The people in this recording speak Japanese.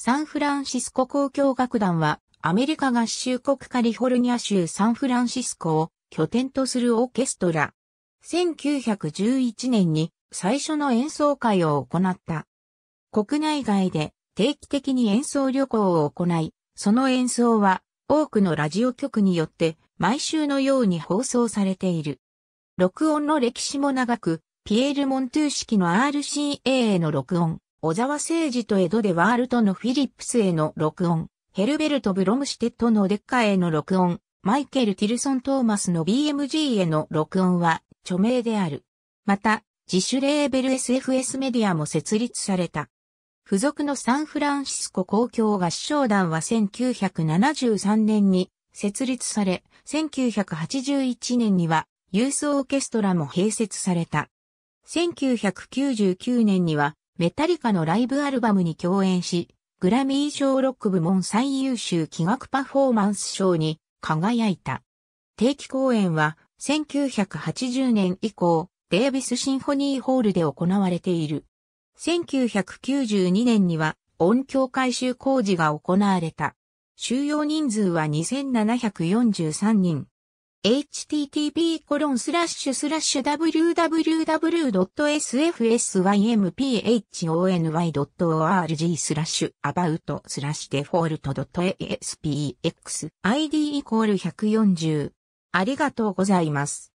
サンフランシスコ交響楽団は、アメリカ合衆国カリフォルニア州サンフランシスコを拠点とするオーケストラ。1911年に最初の演奏会を行った。国内外で定期的に演奏旅行を行い、その演奏は多くのラジオ局によって毎週のように放送されている。録音の歴史も長く、ピエール・モントゥー式の RCA への録音、小沢誠治とエド・でワールトのフィリップスへの録音、ヘルベルト・ブロムシテッドのデッカへの録音、マイケル・ティルソン・トーマスの BMG への録音は著名である。また、自主レーベル SFS メディアも設立された。付属のサンフランシスコ公共合唱団は1973年に設立され、1981年にはユースオーケストラも併設された。1999年にはメタリカのライブアルバムに共演し、グラミー賞ロック部門最優秀企画パフォーマンス賞に輝いた。定期公演は1980年以降、デービスシンフォニーホールで行われている。1992年には音響改修工事が行われた。収容人数は2743人。h t t p w w w s f s y m p o n y o r g スラッシュ about スラッシュ default.aspx id イコール140ありがとうございます。